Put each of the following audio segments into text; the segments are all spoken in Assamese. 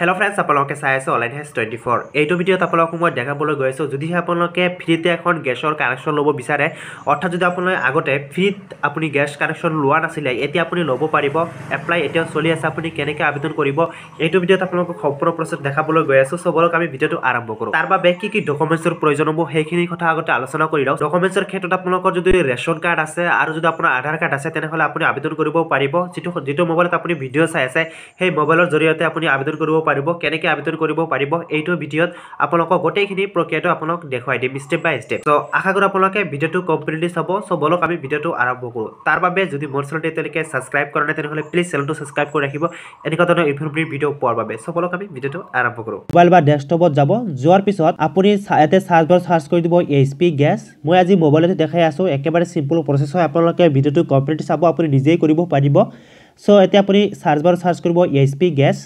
হেল্ল' ফ্ৰেণ্ডছ আপোনালোকে চাই আছোঁ অনলাইন হেজ টুৱেণ্টি ফ'ৰ এইটো ভিডিঅ'ত আপোনালোকক মই দেখাবলৈ গৈ আছোঁ যদিহে আপোনালোকে ফ্ৰীতে এখন গেছৰ কানেকশ্যন ল'ব বিচাৰে অৰ্থাৎ যদি আপোনালোকে আগতে ফ্ৰীত আপুনি গেছ কানেকশ্যন লোৱা নাছিলে এতিয়া আপুনি ল'ব পাৰিব এপ্লাই এতিয়াও চলি আছে আপুনি কেনেকৈ আবেদন কৰিব এইটো ভিডিঅ'ত আপোনালোকক সম্পূৰ্ণ প্ৰচেছ দেখাবলৈ গৈ আছোঁ চ' বলক আমি ভিডিঅ'টো আৰম্ভ কৰোঁ তাৰ বাবে কি কি ডকুমেণ্টছৰ প্ৰয়োজন হ'ব সেইখিনি কথা আগতে আলোচনা কৰি লওঁ ডকুমেণ্টছৰ ক্ষেত্ৰত আপোনালোকৰ যদি ৰেচন কাৰ্ড আছে আৰু যদি আপোনাৰ আধাৰ কাৰ্ড আছে তেনেহ'লে আপুনি আবেদন কৰিব পাৰিব যিটো যিটো মোবাইলত আপুনি ভিডিঅ' চাই আছে সেই মোবাইলৰ জৰিয়তে আপুনি আবেদন কৰিব পাৰিব পাৰিব কেনেকে আবেদন কৰিব পাৰিব এইটো ভিডিঅ'ত আপোনালোকৰ গোটেইখিনি প্ৰক্ৰিয়াটো আপোনাক দেখুৱাই দিম ষ্টেপ বাই ষ্টেপ ত' আশা কৰোঁ আপোনালোকে ভিডিঅ'টো কমপ্লিটলি চাব চ' আমি ভিডিঅ'টো আৰম্ভ কৰোঁ তাৰ বাবে যদি মোৰ চেনেলটো এতিয়ালৈকে ছাবস্ক্ৰাইব কৰা নাই তেনেহ'লে প্লিজ চেনেলটো ছাবস্ক্ৰাইব কৰি ৰাখিব এনেকুৱা ধৰণৰ ইনফৰ্মেটিভ ভিডিঅ' পোৱাৰ বাবে চ' আমি ভিডিঅ'টো আৰম্ভ কৰোঁ মোবাইল বা ডেস্কটপত যাব যোৱাৰ পিছত আপুনি ইয়াতে চাৰ্জবাৰ চাৰ্জ কৰি দিব এইচপি গেছ মই আজি মোবাইলতে দেখাই আছোঁ একেবাৰে চিম্পল প্ৰচেছ হয় আপোনালোকে ভিডিঅ'টো কমপ্লিট চাব আপুনি নিজেই কৰিব পাৰিব চ' এতিয়া আপুনি চাৰ্জবাৰ চাৰ্জ কৰিব H P gas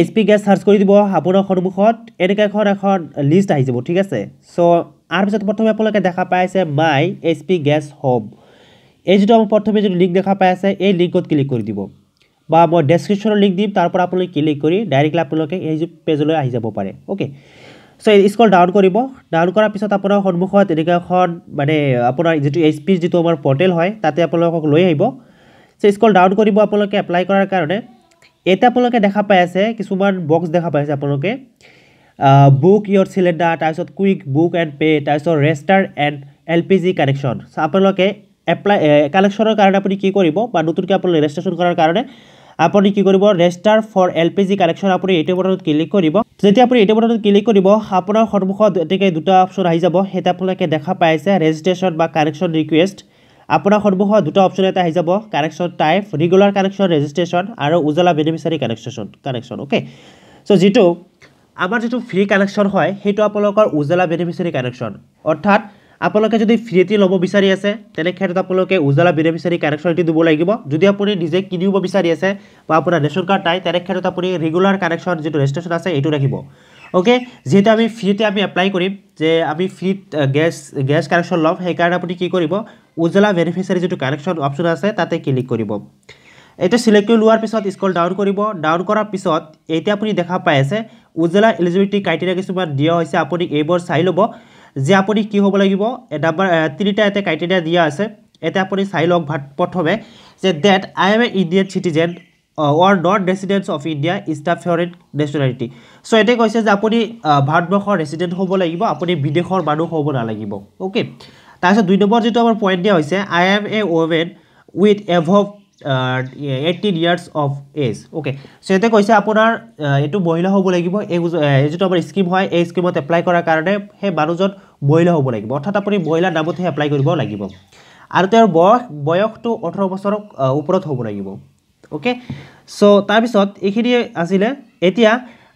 H P gas charge কৰি দিব আপোনাৰ সন্মুখত এনেকুৱা এখন এখন লিষ্ট আহি যাব ঠিক আছে চ' তাৰপিছত প্ৰথমে আপোনালোকে দেখা পাই আছে my H P gas home এই যিটো আমাৰ প্ৰথমে যিটো লিংক দেখা পাই আছে এই লিংকত ক্লিক কৰি দিব বা মই ডেছক্ৰিপশ্যনত লিংক দিম তাৰপৰা আপোনালোকে ক্লিক কৰি ডাইৰেক্টলি আপোনালোকে এই পেজলৈ আহি যাব পাৰে অ'কে চ' স্কল ডাউন কৰিব ডাউন কৰাৰ পিছত আপোনাৰ সন্মুখত এনেকুৱা এখন মানে আপোনাৰ যিটো এইচ পি যিটো আমাৰ পৰ্টেল হয় তাতে আপোনালোকক লৈ আহিব চ' স্কল ডাউন কৰিব আপোনালোকে এপ্লাই কৰাৰ কাৰণে এতিয়া আপোনালোকে দেখা পাই আছে কিছুমান বক্স দেখা পাই আছে আপোনালোকে বুক ইয়ৰ চিলিণ্ডাৰ তাৰপিছত কুইক বুক এণ্ড পে' তাৰপিছত register and L P G connection আপোনালোকে এপ্লাই কালেকশ্যনৰ কাৰণে আপুনি কি কৰিব বা নতুনকৈ আপুনি ৰেজিষ্ট্ৰেশ্যন কৰাৰ কাৰণে আপুনি কি কৰিব register for L P G connection আপুনি এইটো বটনত ক্লিক কৰিব যেতিয়া আপুনি এইটো বটনত ক্লিক কৰিব আপোনাৰ সন্মুখত এনেকৈ দুটা অপশ্যন আহি যাব সেইটো আপোনালোকে দেখা পাইছে ৰেজিষ্ট্ৰেশ্যন বা কানেকশ্যন ৰিকুৱেষ্ট আপোনাৰ সন্মুখত দুটা অপশ্যন এটা আহি যাব connection type regular connection registration আৰু Ujjwala beneficiary connection connection okay so' যিটো আমাৰ যিটো ফ্ৰী কানেকশ্যন হয় সেইটো আপোনালোকৰ উজালা বেনিফিচাৰী কানেকশ্যন অৰ্থাৎ আপোনালোকে যদি ফ্ৰীটি ল'ব বিচাৰি আছে তেনেক্ষেত্ৰত আপোনালোকে উজালা বেনিফিচাৰী কানেকশ্যনটি দিব লাগিব যদি আপুনি নিজে কিনিব বিচাৰি আছে বা আপোনাৰ ৰেচন কাৰ্ড নাই তেনেক্ষেত্ৰত আপুনি ৰেগুলাৰ কানেকশ্যন যিটো ৰেজিষ্ট্ৰেশ্যন আছে এইটো ৰাখিব অ'কে যিহেতু আমি ফ্ৰীতে আমি এপ্লাই কৰিম যে আমি ফ্ৰীত গেছ গেছ কানেকশ্যন ল'ম সেইকাৰণে আপুনি কি কৰিব উজলা বেনিফিচিয়াৰী যিটো কানেকশ্যন অপশ্যন আছে তাতে ক্লিক কৰিব এতিয়া চিলেক্ট কৰি লোৱাৰ পিছত স্কল ডাউন কৰিব ডাউন কৰাৰ পিছত এতিয়া আপুনি দেখা পাই আছে উজলা এলিজিবিলিটি ক্ৰাইটেৰিয়া কিছুমান দিয়া হৈছে আপুনি এইবোৰ চাই ল'ব যে আপুনি কি হ'ব লাগিব নাম্বাৰ তিনিটা এটা ক্ৰাইটেৰিয়া দিয়া আছে এতিয়া আপুনি চাই লওক প্ৰথমে যে that I am a Indian citizen or not residence of India is the favourite nationality so এতে কৈছে যে আপুনি uh, ভারতবর্ষের রেসিডেন্ট হব লাগিব আপুনি বিদেশৰ মানুহ হব নালাগিব ওকে তাৰপিছত দুই নম্বৰ যিটো আমাৰ পইণ্ট দিয়া হৈছে I am a when with above eighteen years of age okay so' ইয়াতে কৈছে আপোনাৰ uh, এইটো মহিলা হ'ব লাগিব এই যিটো আমাৰ স্কীম হয় এই স্কীমত এপ্লাই কৰাৰ কাৰণে সেই মানুহজন মহিলা হ'ব লাগিব অৰ্থাৎ আপুনি মহিলাৰ নামতহে এপ্লাই কৰিব লাগিব আৰু তেওঁৰ বয়স বয়সটো ওঠৰ বছৰৰ uh, ওপৰত হ'ব লাগিব অ'কে চ' তাৰপিছত এইখিনি আছিলে এতিয়া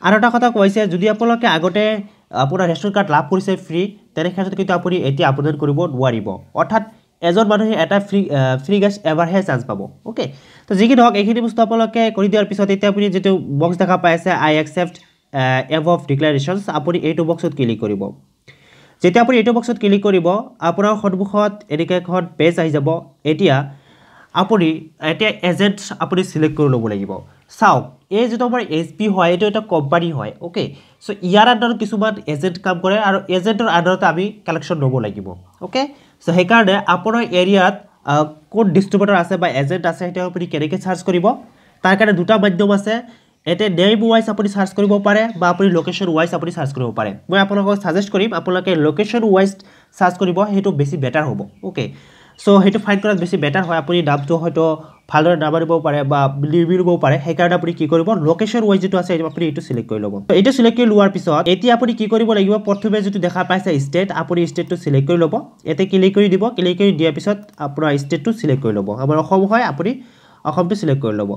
আৰু এটা কথা কৈছে যদি আপোনালোকে আগতে আপোনাৰ ৰেচন কাৰ্ড লাভ কৰিছে ফ্ৰী তেনে ক্ষেত্ৰত কিন্তু আপুনি এতিয়া আবেদন কৰিব নোৱাৰিব অৰ্থাৎ এজন মানুহে এটা ফ্ৰী ফ্ৰী গেছ এবাৰহে চান্স পাব অ'কে তো যি কি নহওক এইখিনি বস্তু আপোনালোকে কৰি দিয়াৰ পিছত এতিয়া আপুনি যিটো বক্স দেখা পাই আছে আই একচেপ্ট এভ অফ ডিক্লাৰেশ্যনছ আপুনি এইটো বক্সত ক্লিক কৰিব যেতিয়া আপুনি এইটো বক্সত ক্লিক কৰিব আপোনাৰ সন্মুখত এনেকৈ এখন পেজ আহি যাব এতিয়া আপুনি এতিয়া এজেণ্ট আপুনি ছিলেক্ট কৰি ল'ব লাগিব চাওক এই যিটো আমাৰ এছ বি হয় এইটো এটা কোম্পানী হয় অ'কে চ' ইয়াৰ আণ্ডাৰত কিছুমান এজেণ্ট কাম কৰে আৰু এজেণ্টৰ আণ্ডাৰতে আমি কালেকশ্যন ল'ব লাগিব অ'কে চ' সেইকাৰণে আপোনাৰ এৰিয়াত ক'ত ডিষ্ট্ৰিবিউটাৰ আছে বা এজেণ্ট আছে সেইটো আপুনি কেনেকৈ চাৰ্চ কৰিব তাৰ কাৰণে দুটা মাধ্যম আছে এতিয়া নেম ৱাইজ আপুনি চাৰ্চ কৰিব পাৰে বা আপুনি লোকেশ্যন ৱাইজ আপুনি চাৰ্চ কৰিব পাৰে মই আপোনালোকক চাজেষ্ট কৰিম আপোনালোকে লোকেশ্যন ৱাইজ চাৰ্চ কৰিব সেইটো বেছি বেটাৰ হ'ব অ'কে চ' সেইটো ফাইন কৰাত বেছি বেটাৰ হয় আপুনি দামটো হয়তো ভালদৰে দাবা দিব পাৰে বা ৰিভিউ ল'ব পাৰে সেইকাৰণে আপুনি কি কৰিব লোকেশ্যন ৱাইজ যিটো আছে আপুনি এইটো ছিলেক্ট কৰি ল'ব এইটো ছিলেক্ট কৰি লোৱাৰ পিছত এতিয়া আপুনি কি কৰিব লাগিব প্ৰথমে যিটো দেখা পাইছে ষ্টেট আপুনি ষ্টেটটো ছিলেক্ট কৰি ল'ব এতিয়া ক্লিক কৰি দিব ক্লিক কৰি দিয়াৰ পিছত আপোনাৰ ষ্টেটটো ছিলেক্ট কৰি ল'ব আমাৰ অসম হয় আপুনি অসমটো ছিলেক্ট কৰি ল'ব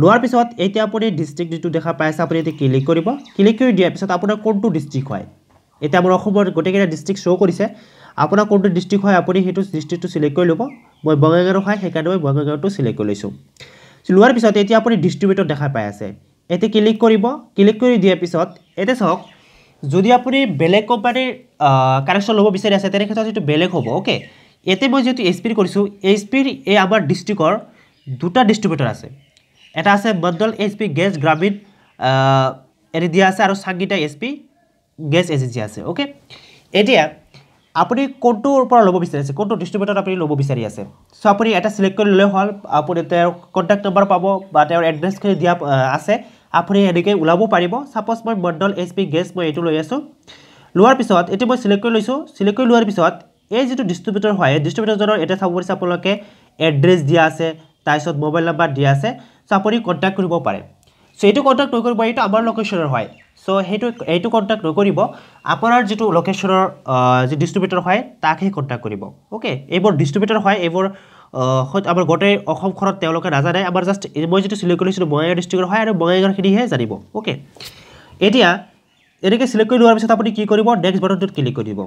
লোৱাৰ পিছত এতিয়া আপুনি ডিষ্ট্ৰিক্ট যিটো দেখা পাইছে আপুনি এতিয়া ক্লিক কৰিব ক্লিক কৰি দিয়াৰ পিছত আপোনাৰ কোনটো ডিষ্ট্ৰিক্ট হয় এতিয়া আমাৰ অসমৰ গোটেইকেইটা ডিষ্ট্ৰিক্ট শ্ব' কৰিছে আপোনাৰ কোনটো ডিষ্ট্ৰিক্ট হয় আপুনি সেইটো ডিষ্ট্ৰিক্টটো চিলেক্ট কৰি ল'ব মই বঙাইগাঁও হয় সেইকাৰণে মই বঙাইগাঁওটো চিলেক্ট কৰি লৈছোঁ লোৱাৰ পিছত এতিয়া আপুনি ডিষ্ট্ৰিবিউটৰ দেখা পাই আছে এতিয়া ক্লিক কৰিব ক্লিক কৰি দিয়াৰ পিছত এতিয়া চাওক যদি আপুনি বেলেগ কোম্পানীৰ কানেকশ্যন ল'ব বিচাৰি আছে তেনেক্ষেত্ৰত যিটো বেলেগ হ'ব অ'কে এতিয়া মই যিহেতু এইচ পিৰ কৰিছোঁ এইচ পিৰ এই আমাৰ ডিষ্ট্ৰিক্টৰ দুটা ডিষ্ট্ৰিবিউটৰ আছে এটা আছে Mondal H P gas Gramin এৰি দিয়া আছে আৰু চাংগিটা এছ পি গেছ এজেঞ্চি আছে অ'কে এতিয়া আপুনি কোনটোৰ পৰা ল'ব বিচাৰি আছে কোনটো ডিষ্ট্ৰিবিউটৰত আপুনি ল'ব বিচাৰি আছে চ' আপুনি এটা চিলেক্ট কৰি ল'লেই হ'ল আপুনি তেওঁৰ কণ্টেক্ট নম্বৰ পাব বা তেওঁৰ এড্ৰেছখিনি দিয়া আছে আপুনি এনেকৈ ওলাব পাৰিব ছাপ'জ মই মণ্ডল এছ পি গেছ মই এইটো লৈ আছোঁ লোৱাৰ পিছত এইটো মই চিলেক্ট কৰি লৈছোঁ চিলেক্ট কৰি লোৱাৰ পিছত এই যিটো ডিষ্ট্ৰিবিউটৰ হয় ডিষ্ট্ৰিবিউটৰজনৰ এটা চাব পাৰিছে আপোনালোকে এড্ৰেছ দিয়া আছে তাৰপিছত মোবাইল নাম্বাৰ দিয়া আছে চ' আপুনি কণ্টেক্ট কৰিব পাৰে সো এই কন্টেক্ট নক এই আমার লোকেশনের হয় সো এই কন্টেক্ট নক আপনার যে লোকেশনের যে ডিস্ট্রিবিউটর হয় তাকে কন্টেক্ট করব ওকে এইবর ডিস্ট্রিবিউটর হয় এইবর আমার গোটাই নাজানে আমার জাস্ট মানে যেটা সিলেক্ট করেছিল বঙ্গাইগাঁও ডিস্ট্রিক্টর হয় আর বঙ্গাইগাঁওখিনিহে জানিব ওকে এটা এনেকে সিলেক্ট করে নেওয়ার পিছন আপনি কি করব নেক্সট বটনটি ক্লিক করে দিব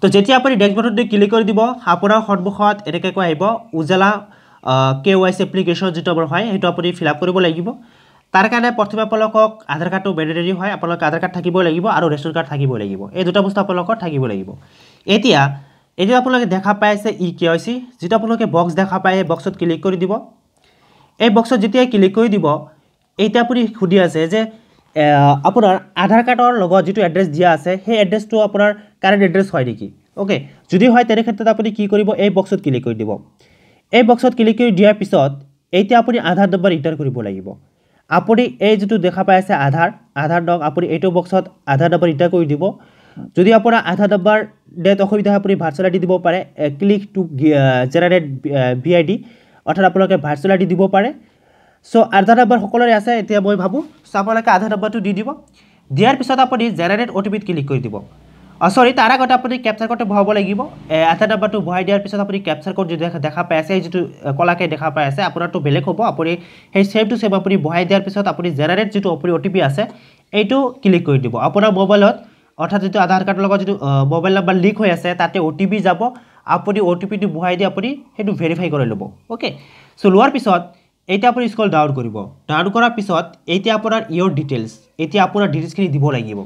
তো যেটা আপনি নেক্সট বটনটি ক্লিক করে দিব আপনার সন্মুখত এনেকা আইব Ujjwala K Y C application যিটো আমাৰ হয় সেইটো আপুনি ফিল আপ কৰিব লাগিব তাৰ কাৰণে প্ৰথমে আপোনালোকক আধাৰ কাৰ্ডটো মেণ্ডেটৰি হয় আপোনালোকে আধাৰ কাৰ্ড থাকিবই লাগিব আৰু ৰেচন কাৰ্ড থাকিব লাগিব এই দুটা বস্তু আপোনালোকৰ থাকিব লাগিব এতিয়া এতিয়া আপোনালোকে দেখা পাই আছে ই কে ৱাই চি যিটো আপোনালোকে বক্স দেখা পায় সেই বক্সত ক্লিক কৰি দিব এই বক্সত যেতিয়া ক্লিক কৰি দিব এতিয়া আপুনি সুধি আছে যে আপোনাৰ আধাৰ কাৰ্ডৰ লগত যিটো এড্ৰেছ দিয়া আছে সেই এড্ৰেছটো আপোনাৰ কাৰেণ্ট এড্ৰেছ হয় নেকি অ'কে যদি হয় তেনে ক্ষেত্ৰত আপুনি কি কৰিব এই বক্সত ক্লিক কৰি দিব এই বক্সত ক্লিক কৰি দিয়াৰ পিছত এতিয়া আপুনি আধাৰ নম্বৰ ইণ্টাৰ কৰিব লাগিব আপুনি এই যিটো দেখা পাই আছে আধাৰ আধাৰ নং আপুনি এইটো বক্সত আধাৰ নম্বৰ ইণ্টাৰ কৰি দিব যদি আপোনাৰ আধাৰ নম্বৰ ডেট অসুবিধা হয় আপুনি ভাৰ্চুৱেল আই ডি দিব পাৰে click to generate V I D অৰ্থাৎ আপোনালোকে ভাৰ্চুৱেল আই ডি দিব পাৰে চ' আধাৰ নম্বৰ সকলোৰে আছে এতিয়া মই ভাবোঁ চ' আপোনালোকে আধাৰ নম্বৰটো দি দিব দিয়াৰ পিছত আপুনি জেনেৰেট অ' টি পিত ক্লিক কৰি দিব চৰি তাৰ আগতে আপুনি কেপচাৰ কোডটো ভৰাব লাগিব আধাৰ নাম্বাৰটো ভৰাই দিয়াৰ পিছত আপুনি কেপচাৰ কোড যিটো দেখা পাই আছে যিটো কলাকৈ দেখা পাই আছে আপোনাৰটো বেলেগ হ'ব আপুনি সেই চেভটো চেভ আপুনি বহাই দিয়াৰ পিছত আপুনি জেনেৰেট যিটো আপুনি অ' টি পি আছে এইটো ক্লিক কৰি দিব আপোনাৰ মোবাইলত অৰ্থাৎ যিটো আধাৰ কাৰ্ডৰ লগত যিটো মোবাইল নাম্বাৰ লিক হৈ আছে তাতে অ' টি পি যাব আপুনি অ' টি পিটো বহাই দি আপুনি সেইটো ভেৰিফাই কৰি ল'ব অ'কে চ' লোৱাৰ পিছত এতিয়া আপুনি স্কুল ডাউনলোড কৰিব ডাউনলোড কৰাৰ পিছত এতিয়া আপোনাৰ ইয়ৰ ডিটেইলছ এতিয়া আপোনাৰ ডিটেইলছখিনি দিব লাগিব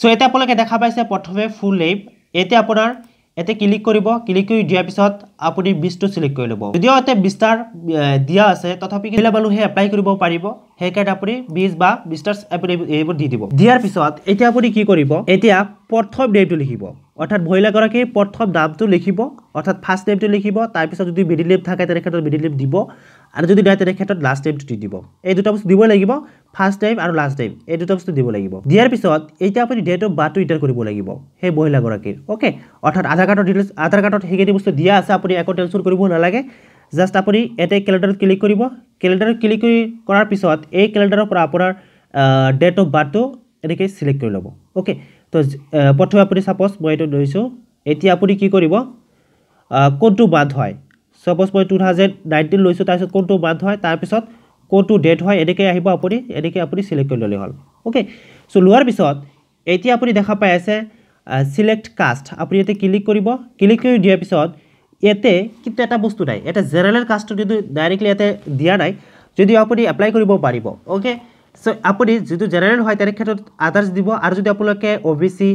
চ' এতিয়া আপোনালোকে দেখা পাইছে প্ৰথমে ফুল লেভ এতিয়া আপোনাৰ এতিয়া ক্লিক কৰিব ক্লিক কৰি দিয়াৰ পিছত আপুনি বীজটো ছিলেক্ট কৰি ল'ব যদিও এতিয়া বিস্তাৰ দিয়া আছে তথাপি কেলে মানুহে এপ্লাই কৰিব পাৰিব সেইকাৰণে আপুনি বীজ বা বিষ্টাৰ আপুনি এইবোৰ দি দিব দিয়াৰ পিছত এতিয়া আপুনি কি কৰিব এতিয়া প্ৰথম ডেটটো লিখিব অৰ্থাৎ মহিলাগৰাকীৰ প্ৰথম নামটো লিখিব অৰ্থাৎ ফাৰ্ষ্ট নেমটো লিখিব তাৰপিছত যদি মিডিল লিপ থাকে তেনেক্ষেত্ৰত মিডিল লিপ দিব আৰু যদি নাই তেনেক্ষেত্ৰত লাষ্ট টাইমটো দি দিব এই দুটা বস্তু দিবই লাগিব ফাৰ্ষ্ট টাইম আৰু লাষ্ট টাইম এই দুটা বস্তু দিব লাগিব দিয়াৰ পিছত এতিয়া আপুনি ডেট অফ বাৰ্থটো ইণ্টাৰ কৰিব লাগিব সেই মহিলাগৰাকীৰ অ'কে অৰ্থাৎ আধাৰ কাৰ্ডৰ ডিটেইলছ আধাৰ কাৰ্ডত সেইখিনি বস্তু দিয়া আছে আপুনি একো টেনশ্যন কৰিব নালাগে জাষ্ট আপুনি এটাই কেলেণ্ডাৰত ক্লিক কৰিব কেলেণ্ডাৰত ক্লিক কৰি কৰাৰ পিছত এই কেলেণ্ডাৰৰ পৰা আপোনাৰ ডেট অফ বাৰ্থটো এনেকৈ চিলেক্ট কৰি ল'ব অ'কে তো প্ৰথমে আপুনি চাপ'জ মই এইটো লৈছোঁ এতিয়া আপুনি কি কৰিব কোনটো বাদ হয় চাপোজ মই টু থাউজেণ্ড নাইনটিন লৈছোঁ তাৰপিছত কোনটো মান্থ হয় তাৰপিছত কোনটো ডেট হয় এনেকৈ আহিব আপুনি এনেকৈ আপুনি ছিলেক্ট কৰি ল'লে হ'ল অ'কে চ' লোৱাৰ পিছত এতিয়া আপুনি দেখা পাই আছে ছিলেক্ট কাষ্ট আপুনি ইয়াতে ক্লিক কৰিব ক্লিক কৰি দিয়াৰ পিছত ইয়াতে কিন্তু এটা বস্তু নাই এটা জেনেৰেল কাষ্টটো কিন্তু ডাইৰেক্টলি ইয়াতে দিয়া নাই যদি আপুনি এপ্লাই কৰিব পাৰিব অ'কে চ' আপুনি যিটো জেনেৰেল হয় তেনে ক্ষেত্ৰত আদাৰ্ছ দিব আৰু যদি আপোনালোকে অ' বি চি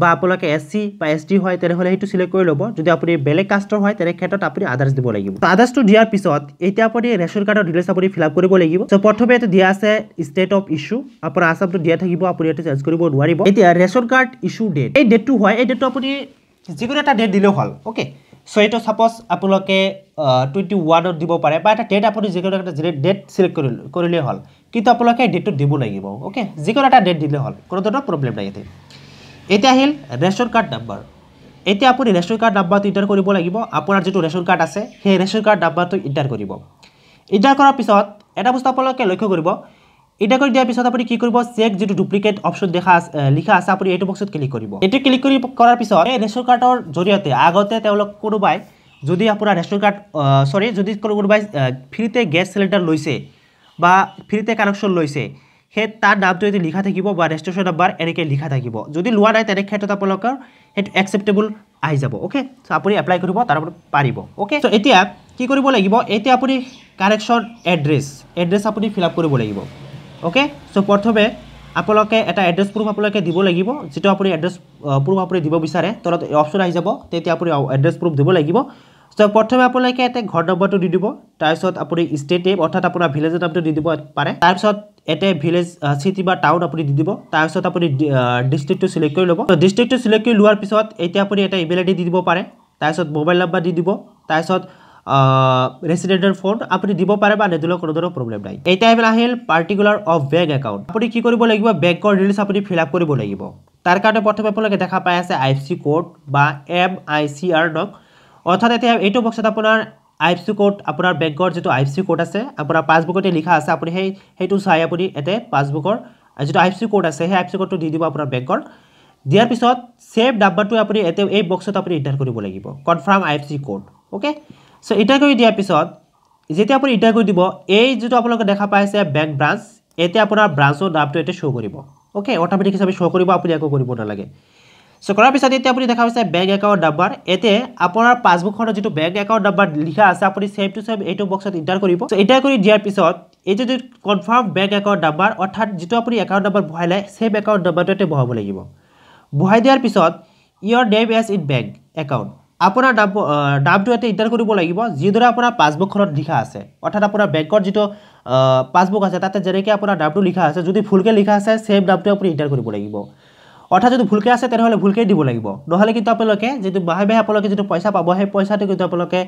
বা আপোনালোকে এছ চি বা এছ ডি হয় তেনেহ'লে সেইটো চিলেক্ট কৰি ল'ব যদি আপুনি বেলেগ কাষ্টৰ হয় তেনে ক্ষেত্ৰত আপুনি আদাৰ্ছ দিব লাগিব আদাৰ্ছটো দিয়াৰ পিছত এতিয়া আপুনি ৰেচন কাৰ্ডৰ ডিটেইলছ আপুনি ফিল আপ কৰিব লাগিব চ' প্ৰথমে এইটো দিয়া আছে ষ্টেট অফ ইছ্যু আপোনাৰ আছামটো দিয়া থাকিব আপুনি এইটো চেঞ্জ কৰিব নোৱাৰিব এতিয়া ৰেচন কাৰ্ড ইছ্যু ডেট এই ডেটটো হয় এই ডেটটো আপুনি যিকোনো এটা ডেট দিলেও হ'ল অ'কে চ' এইটো চাপ'জ আপোনালোকে টুৱেণ্টি ওৱানত দিব পাৰে বা এটা ডেট আপুনি যিকোনো এটা ডেট চিলেক্ট কৰি কৰিলেই হ'ল কিন্তু আপোনালোকে ডেটটো দিব লাগিব অ'কে যিকোনো এটা ডেট দিলে হ'ল কোনো ধৰণৰ প্ৰব্লেম নাই ইয়াতে এতিয়া আহিল ৰেচন কাৰ্ড নাম্বাৰ এতিয়া আপুনি ৰেচন কাৰ্ড নাম্বাৰটো ইণ্টাৰ কৰিব লাগিব আপোনাৰ যিটো ৰেচন কাৰ্ড আছে সেই ৰেচন কাৰ্ড নাম্বাৰটো ইণ্টাৰ কৰিব ইণ্টাৰ কৰাৰ পিছত এটা বস্তু আপোনালোকে লক্ষ্য কৰিব ইণ্টাৰ কৰি দিয়াৰ পিছত আপুনি কি কৰিব চেক যিটো ডুপ্লিকেট অপশ্যন দেখা লিখা আছে আপুনি এইটো বক্সত ক্লিক কৰিব এইটো ক্লিক কৰি কৰাৰ পিছত এই ৰেচন কাৰ্ডৰ জৰিয়তে আগতে তেওঁলোক কোনোবাই যদি আপোনাৰ ৰেচন কাৰ্ড চৰি যদি কোনোবাই ফ্ৰীতে গেছ চিলিণ্ডাৰ লৈছে বা ফ্ৰীতে কানেকশ্যন লৈছে সেই তাৰ নামটো যদি লিখা থাকিব বা ৰেজিষ্ট্ৰেশ্যন নাম্বাৰ এনেকৈ লিখা থাকিব যদি লোৱা নাই তেনে ক্ষেত্ৰত আপোনালোকৰ সেইটো একচেপ্টেবল আহি যাব অ'কে চ' আপুনি এপ্লাই কৰিব তাৰ ওপৰত পাৰিব অ'কে চ' এতিয়া কি কৰিব লাগিব এতিয়া আপুনি কাৰেকশ্যন এড্ৰেছ এড্ৰেছ আপুনি ফিল আপ কৰিব লাগিব অ'কে চ' প্ৰথমে আপোনালোকে এটা এড্ৰেছ প্ৰুফ আপোনালোকে দিব লাগিব যিটো আপুনি এড্ৰেছ প্ৰুফ আপুনি দিব বিচাৰে তলত অপশ্যন আহি যাব তেতিয়া আপুনি এড্ৰেছ প্ৰুফ দিব লাগিব চ' প্ৰথমে আপোনালোকে এটা ঘৰ নম্বৰটো দি দিব তাৰপিছত আপুনি ষ্টেট নেম অৰ্থাৎ আপোনাৰ ভিলেজৰ নামটো দি দিব পাৰে তাৰপিছত এটা ভিলেজ চিটি বা টাউন আপুনি দি দিব তাৰপিছত আপুনি ডিষ্ট্ৰিক্টটো uh, চিলেক্ট কৰি ল'ব তো ডিষ্ট্ৰিক্টটো চিলেক্ট কৰি লোৱাৰ পিছত এতিয়া আপুনি এটা ইমেইল আই দি দিব পাৰে তাৰপিছত মোবাইল নাম্বাৰ দি দিব তাৰপিছত ৰেচিডেণ্টৰ uh, ফোন আপুনি দিব পাৰে বা নেদুলৰ কোনো ধৰণৰ প্ৰব্লেম নাই এতিয়া এইবিলাক আহিল পাৰ্টিকুলাৰ অফ বেংক একাউণ্ট আপুনি কি কৰিব লাগিব বেংকৰ ডিটেইলছ আপুনি ফিল আপ কৰিব লাগিব তাৰ কাৰণে প্ৰথমে আপোনালোকে দেখা পাই আছে আই এফ চি ক'ড বা এম আই চি আৰ ডক অৰ্থাৎ এতিয়া এইটো বক্সত আপোনাৰ আইফ চি কোড আপোনাৰ বেংকৰ যিটো আইফ চি কোড আছে আপোনাৰ পাছবুকতে লিখা আছে আপুনি সেই সেইটো চাই আপুনি ইয়াতে পাছবুকৰ যিটো আইফ চি কোড আছে সেই আইফ চি কোডটো দি দিব আপোনাৰ বেংকৰ দিয়াৰ পিছত ছেভ নাম্বাৰটো আপুনি এতে এই বক্সত আপুনি ইণ্টাৰ কৰিব লাগিব confirm I F C code okay so' enter কৰি দিয়াৰ পিছত যেতিয়া আপুনি ইণ্টাৰ কৰি দিব এই যিটো আপোনালোকে দেখা পাই আছে বেংক ব্ৰাঞ্চ এতিয়া আপোনাৰ ব্ৰাঞ্চৰ নামটো এতিয়া শ্ব' কৰিব অ'কে অট'মেটিক হিচাপে শ্ব' কৰিব আপুনি একো কৰিব নালাগে চ' কৰাৰ পিছত এতিয়া আপুনি দেখা পাইছে বেংক একাউণ্ট নাম্বাৰ এতিয়া আপোনাৰ পাছবুকখনত যিটো বেংক একাউণ্ট নাম্বাৰ লিখা আছে আপুনি চেভ টু চেভ এইটো বক্সত ইণ্টাৰ কৰিব চ' এণ্টাৰ কৰি দিয়াৰ পিছত এইটো যিটো কনফাৰ্ম বেংক একাউণ্ট নাম্বাৰ অৰ্থাৎ যিটো আপুনি একাউণ্ট নাম্বাৰ বহালে চেভ একাউণ্ট নাম্বাৰটোতে বহাব লাগিব বহাই দিয়াৰ পিছত your name as in bank account আপোনাৰ নাম নামটো ইয়াতে ইণ্টাৰ কৰিব লাগিব যিদৰে আপোনাৰ পাছবুকখনত লিখা আছে অৰ্থাৎ আপোনাৰ বেংকৰ যিটো পাছবুক আছে তাতে যেনেকৈ আপোনাৰ নামটো লিখা আছে যদি ভুলকৈ লিখা আছে চেভ নামটো আপুনি ইণ্টাৰ কৰিব লাগিব অৰ্থাৎ যদি ভুলকৈ আছে তেনেহ'লে ভুলকে দিব লাগিব নহলে কিন্তু আপোনালোকে যিটো বাহে বাহে আপোনালোকে যিটো পইচা পাব সেই পইচাটো কিন্তু আপোনালোকে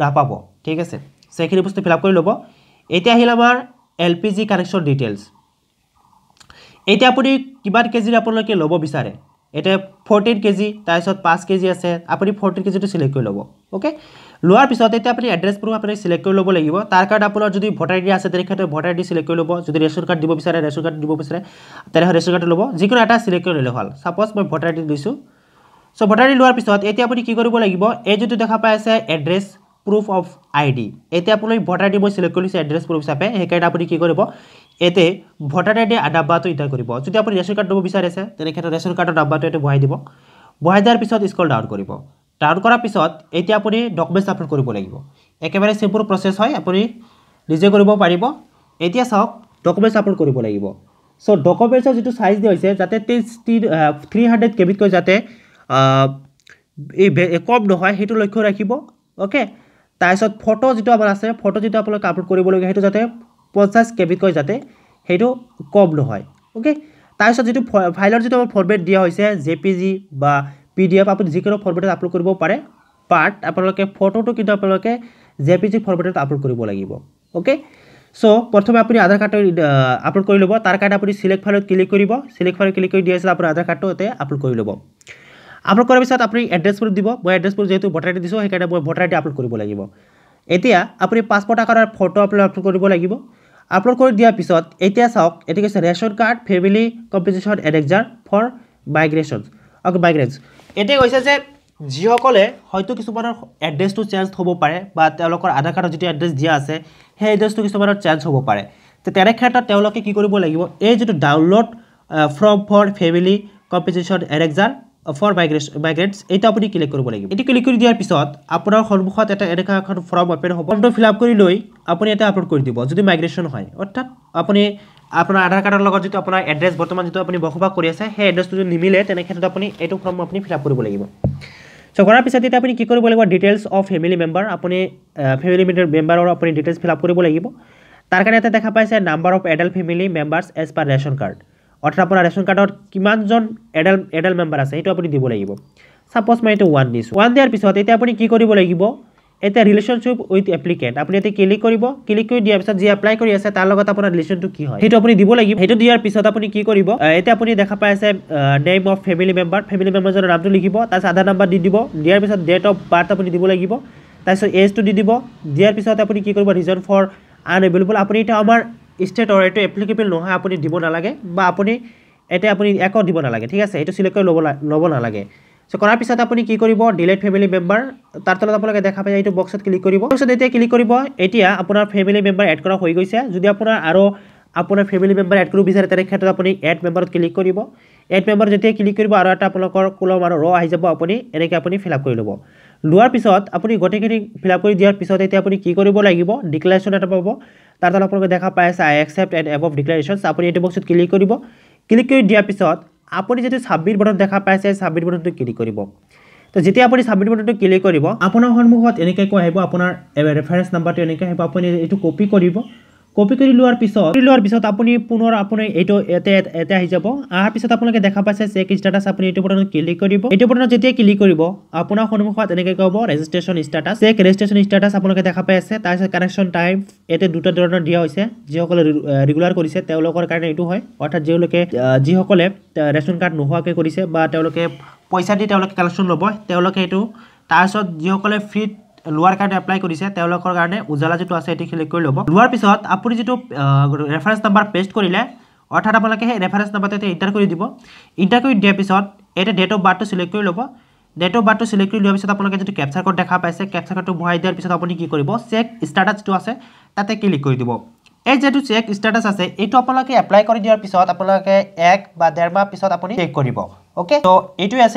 নাপাব ঠিক আছে সেইখিনি বস্তু ফিল আপ কৰি ল'ব এতিয়া আহিল আমাৰ L P G connection details এতিয়া আপুনি কিমান কেজি আপোনালোকে ল'ব বিচাৰে এতিয়া ফৰ্টিন কেজি তাৰপিছত পাঁচ কেজি আছে আপুনি ফ'ৰ্টিন কেজিটো চিলেক্ট কৰি লব অ'কে লোৱাৰ পিছত এতিয়া আপুনি এড্ৰেছ প্ৰুফ আপুনি চিলেক্ট কৰি ল'ব লাগিব তাৰ কাৰণে আপোনাৰ যদি ভোটাৰ আই ডি আছে তেনেক্ষেত্ৰত ভোটাৰ আই ডি চিলেক্ট কৰি ল'ব যদি ৰেচন কাৰ্ড দিব বিচাৰে ৰেচন কাৰ্ড দিব বিচাৰে তেনেহ'লে ৰেচন কাৰ্ড ল'ব যিকোনো এটা চিলেক্ট কৰি ল'লে হ'ল ছাপ'জ মই ভোটাৰ আইডি ডি দিছোঁ চ' ভোটাৰ আইডি লোৱাৰ পিছত এতিয়া আপুনি কি কৰিব লাগিব এই যিটো দেখা পাই আছে address proof of I D এতিয়া আপুনি ভোটাৰ আইডি মই চিলেক্ট কৰিছোঁ এড্ৰেছ প্ৰুফ হিচাপে সেইকাৰণে আপুনি কি কৰিব এতে ভোটাৰ আই ডি ডাব্বাটো ইটা কৰিব যদি আপুনি ৰেচন কাৰ্ড দিব বিচাৰিছে তেনেক্ষেত্ৰত ৰেচন কাৰ্ডৰ ডাব্বাটো এইটো বহাই দিব বহাই দিয়াৰ পিছত স্কল ডাউন কৰিব ডাউন কৰাৰ পিছত এতিয়া আপুনি ডকুমেণ্টছ আপলোড কৰিব লাগিব একেবাৰে চিম্পুল প্ৰচেছ হয় আপুনি নিজে কৰিব পাৰিব এতিয়া চাওক ডকুমেণ্টছ আপলোড কৰিব লাগিব চ' ডকুমেণ্টছৰ যিটো সাইজ দিয়া হৈছে যাতে টেস্টি থ্ৰি হান্ড্ৰেড কেবিতক যাতে এই কম নহয় সেইটো লক্ষ্য ৰাখিব অ'কে তাৰপিছত ফটো যিটো আমাৰ আছে ফটো যিটো আপোনালোকে আপলোড কৰিবলগীয়া সেইটো যাতে পঞ্চাছ কেবিতকৈ যাতে সেইটো কম নহয় অ'কে তাৰপিছত যিটো ফাইলৰ যিটো আমাৰ ফৰ্মেট দিয়া হৈছে জে পি জি বা পি ডি এফ আপুনি যিকোনো ফৰ্মেটত আপলোড কৰিব পাৰে বাট আপোনালোকে ফটোটো কিন্তু আপোনালোকে জে পি জি ফৰ্মেটত আপলোড কৰিব লাগিব অ'কে চ' প্ৰথমে আপুনি আধাৰ কাৰ্ডটো আপলোড কৰি ল'ব তাৰ কাৰণে আপুনি চিলেক্ট ফাইলত ক্লিক কৰিব চিলেক্ট ফাইলত ক্লিক কৰি দিয়া আছিলে আপুনি আধাৰ কাৰ্ডটো ইয়াতে আপলোড কৰি ল'ব আপলোড কৰাৰ পিছত আপুনি এড্ৰেছ প্ৰুফ দিব মই এড্ৰেছ প্ৰুফ যিহেতু ভোটাৰ আই দিছোঁ সেইকাৰণে মই ভোটাৰ আই আপলোড কৰিব লাগিব এতিয়া আপুনি পাছপৰ্ট আকাৰৰ ফটো আপুনি আপলোড কৰিব লাগিব আপলোড কৰি দিয়াৰ পিছত এতিয়া চাওক এতিয়া কৈছে ration card family competition annexure for migration okay migrants এতিয়া কৈছে যে যিসকলে হয়তো কিছুমানৰ এড্ৰেছটো চেঞ্জ হ'ব পাৰে বা তেওঁলোকৰ আধাৰ কাৰ্ডত যিটো এড্ৰেছ দিয়া আছে সেই এড্ৰেছটো কিছুমানৰ চেঞ্জ হ'ব পাৰে তো তেনে ক্ষেত্ৰত তেওঁলোকে কি কৰিব লাগিব এই যিটো download form for family competition annexure for migration migrants এইটো আপুনি ক্লিক কৰিব লাগিব এইটো ক্লিক কৰি দিয়াৰ পিছত আপোনাৰ সন্মুখত এটা এনেকুৱা এখন ফৰ্ম অপেন হ'ব ফৰ্মটো ফিল আপ কৰি লৈ আপুনি এটা আপলোড কৰি দিব যদি মাইগ্ৰেশ্যন হয় অৰ্থাৎ আপুনি আপোনাৰ আধাৰ কাৰ্ডৰ লগত যিটো আপোনাৰ এড্ৰেছ বৰ্তমান যিটো আপুনি বসবাস কৰি আছে সেই এড্ৰেছটো যদি নিমিলে তেনে ক্ষেত্ৰত আপুনি এইটো ফৰ্ম আপুনি ফিল আপ কৰিব লাগিব চ' কৰাৰ পিছত এতিয়া আপুনি কি কৰিব লাগিব ডিটেইলছ অফ ফেমিলি মেম্বাৰ আপুনি ফেমিলি মেম্বাৰৰ আপুনি ডিটেইলছ ফিল আপ কৰিব লাগিব তাৰ কাৰণে এটা দেখা পাইছে number of adult family members as per ration card অৰ্থাৎ আপোনাৰ ৰেচন কাৰ্ডত কিমানজন এডাল্ট এডাল্ট মেম্বাৰ আছে সেইটো আপুনি দিব লাগিব ছাপ'জ মই এইটো ওৱান দিছোঁ ওৱান দিয়াৰ পিছত এতিয়া আপুনি কি কৰিব লাগিব এটা ৰিলেশ্যনশ্বিপ উইথ এপ্লিকেণ্ট আপুনি এতিয়া ক্লিক কৰিব ক্লিক কৰি দিয়াৰ পিছত যি এপ্লাই কৰি আছে তাৰ লগত আপোনাৰ ৰিলেশ্যনটো কি হয় সেইটো আপুনি দিব লাগিব সেইটো দিয়াৰ পিছত আপুনি কি কৰিব এতিয়া আপুনি দেখা পাই আছে name of family member family মেম্বাৰজনৰ নামটো লিখিব তাৰপিছত আধাৰ নাম্বাৰ দি দিব দিয়াৰ পিছত ডেট অফ বাৰ্থ আপুনি দিব লাগিব তাৰপিছত এজটো দি দিব দিয়াৰ পিছত আপুনি কি কৰিব ৰিজন ফৰ আন আনএভেইলেবল আপুনি এতিয়া আমাৰ ষ্টেটৰ এইটো এপ্লিকেবল নহয় আপুনি দিব নালাগে বা আপুনি এতিয়া আপুনি একো দিব নালাগে ঠিক আছে এইটো চিলেক্ট কৰি ল'ব ল'ব নালাগে চ' কৰাৰ পিছত আপুনি কি কৰিব ডিলেট ফেমিলি মেম্বাৰ তাৰ তলত আপোনালোকে দেখা পায় এইটো বক্সত ক্লিক কৰিব বক্সত এতিয়া ক্লিক কৰিব এতিয়া আপোনাৰ ফেমিলি মেম্বাৰ এড কৰা হৈ গৈছে যদি আপোনাৰ আৰু আপোনাৰ ফেমিলি মেম্বাৰ এড কৰিব বিচাৰে তেনে ক্ষেত্ৰত আপুনি এড মেম্বাৰত ক্লিক কৰিব এড মেম্বাৰ যেতিয়া ক্লিক কৰিব আৰু এটা আপোনালোকৰ কলম আৰু ৰ আহি যাব আপুনি এনেকৈ আপুনি ফিল আপ কৰি ল'ব লোৱাৰ পিছত আপুনি গোটেইখিনি ফিল আপ কৰি দিয়াৰ পিছত এতিয়া আপুনি কি কৰিব লাগিব ডিক্লেৰেশ্যন এটা পাব তাৰ তলত আপোনালোকে দেখা পাই আছে I accept and all of declarations আপুনি এইটো বক্সত ক্লিক কৰিব ক্লিক কৰি দিয়াৰ পিছত আপুনি যিটো ছাবমিট বটন দেখা পাইছে ছাবমিট বটনটো ক্লিক কৰিব তো যেতিয়া আপুনি ছাবমিট বটনটো ক্লিক কৰিব আপোনাৰ সন্মুখত এনেকৈ কৈ আহিব আপোনাৰ ৰেফাৰেঞ্চ নাম্বাৰটো এনেকৈ আহিব আপুনি এইটো কপি কৰিব কপি কৰি লোৱাৰ পিছত লোৱাৰ পিছত আপুনি পুনৰ আপুনি এইটো ইয়াতে ইয়াতে আহি যাব অহাৰ পিছত আপোনালোকে দেখা পাইছে চেক ষ্টেটাছ আপুনি এইটো বটনত ক্লিক কৰিব এইটো বটনত যেতিয়া ক্লিক কৰিব আপোনাৰ সন্মুখত এনেকৈ ক'ব registration status check registration status আপোনালোকে দেখা পাই আছে তাৰপিছত কানেকশ্যন টাইম এতে দুটা ধৰণৰ দিয়া হৈছে যিসকলে ৰেগুলাৰ কৰিছে তেওঁলোকৰ কাৰণে এইটো হয় অৰ্থাৎ যিলোকে যিসকলে ৰেচন কাৰ্ড নোহোৱাকৈ কৰিছে বা তেওঁলোকে পইচা দি তেওঁলোকে কালেকশ্যন ল'ব তেওঁলোকে এইটো তাৰপিছত যিসকলে ফ্ৰীত লোৱাৰ কাৰণে এপ্লাই কৰিছে তেওঁলোকৰ কাৰণে উজালা যিটো আছে সেইটো ছিলেক্ট কৰি ল'ব লোৱাৰ পিছত আপুনি যিটো ৰেফাৰেঞ্চ নাম্বাৰ পেষ্ট কৰিলে অৰ্থাৎ আপোনালোকে সেই ৰেফাৰেঞ্চ নাম্বাৰটো এতিয়া কৰি দিব ইণ্টাৰ কৰি দিয়াৰ পিছত এটা ডেট অফ বাৰ্থটো ছিলেক্ট কৰি ল'ব ডেট অফ বাৰ্থটো ছিলেক্ট কৰি লোৱাৰ পিছত আপোনালোকে যিটো কেপচাৰ কোড দেখা পাইছে কেপচাৰ কাৰ্ডটো ভৰাই দিয়াৰ পিছত আপুনি কি কৰিব চেক ষ্টাটাছ যিটো আছে তাতে ক্লিক কৰি দিব এই যিটো চেক ষ্টাটাছ আছে এইটো আপোনালোকে এপ্লাই কৰি দিয়াৰ পিছত আপোনালোকে এক বা ডেৰমাহ পিছত আপুনি চেক কৰিব অ'কে ত' এইটোৱে আছিল